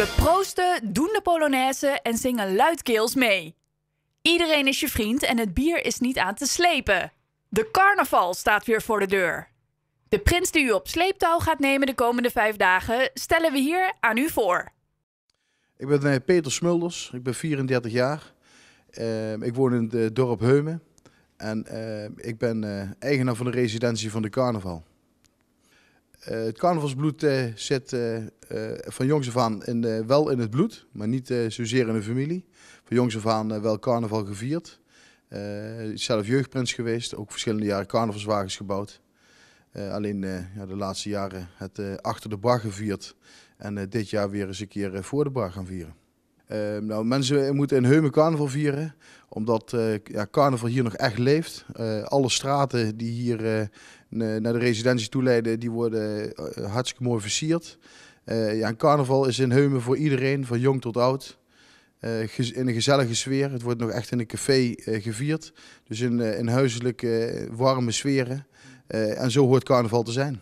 We proosten, doen de Polonaise en zingen luidkeels mee. Iedereen is je vriend en het bier is niet aan te slepen. De carnaval staat weer voor de deur. De prins die u op sleeptouw gaat nemen de komende vijf dagen stellen we hier aan u voor. Ik ben eh, Peter Smulders, ik ben 34 jaar. Eh, ik woon in het eh, dorp Heumen en ik ben eigenaar van de residentie van de carnaval. Eh, het carnavalsbloed eh, zit eh, van jongs af aan wel in het bloed, maar niet zozeer in de familie. Van jongs af aan wel carnaval gevierd. zelf jeugdprins geweest, ook verschillende jaren carnavalswagens gebouwd. alleen ja, de laatste jaren het achter de bar gevierd. En dit jaar weer eens een keer voor de bar gaan vieren. Ehm, nou, mensen moeten in Heumen carnaval vieren, omdat uh, ja, carnaval hier nog echt leeft. Eh, alle straten die hier eh, naar de residentie toe leiden, die worden hartstikke mooi versierd. ja, carnaval is in Heumen voor iedereen, van jong tot oud. in een gezellige sfeer. Het wordt nog echt in een café gevierd. Dus in, in huiselijke, warme sferen. en zo hoort carnaval te zijn.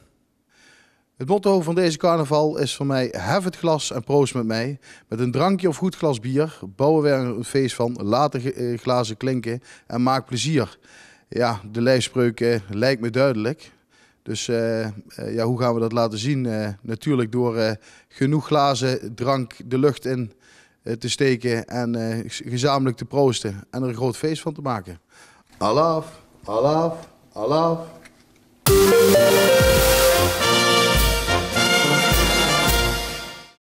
Het motto van deze carnaval is voor mij: hef het glas en proost met mij. Met een drankje of goed glas bier bouwen we er een feest van. Laat de eh, glazen klinken en maak plezier. Ja, de lijfspreuk eh, lijkt me duidelijk. Dus eh, ja, hoe gaan we dat laten zien? natuurlijk door genoeg glazen drank de lucht in te steken en gezamenlijk te proosten en er een groot feest van te maken. Alaf, alaf, alaf.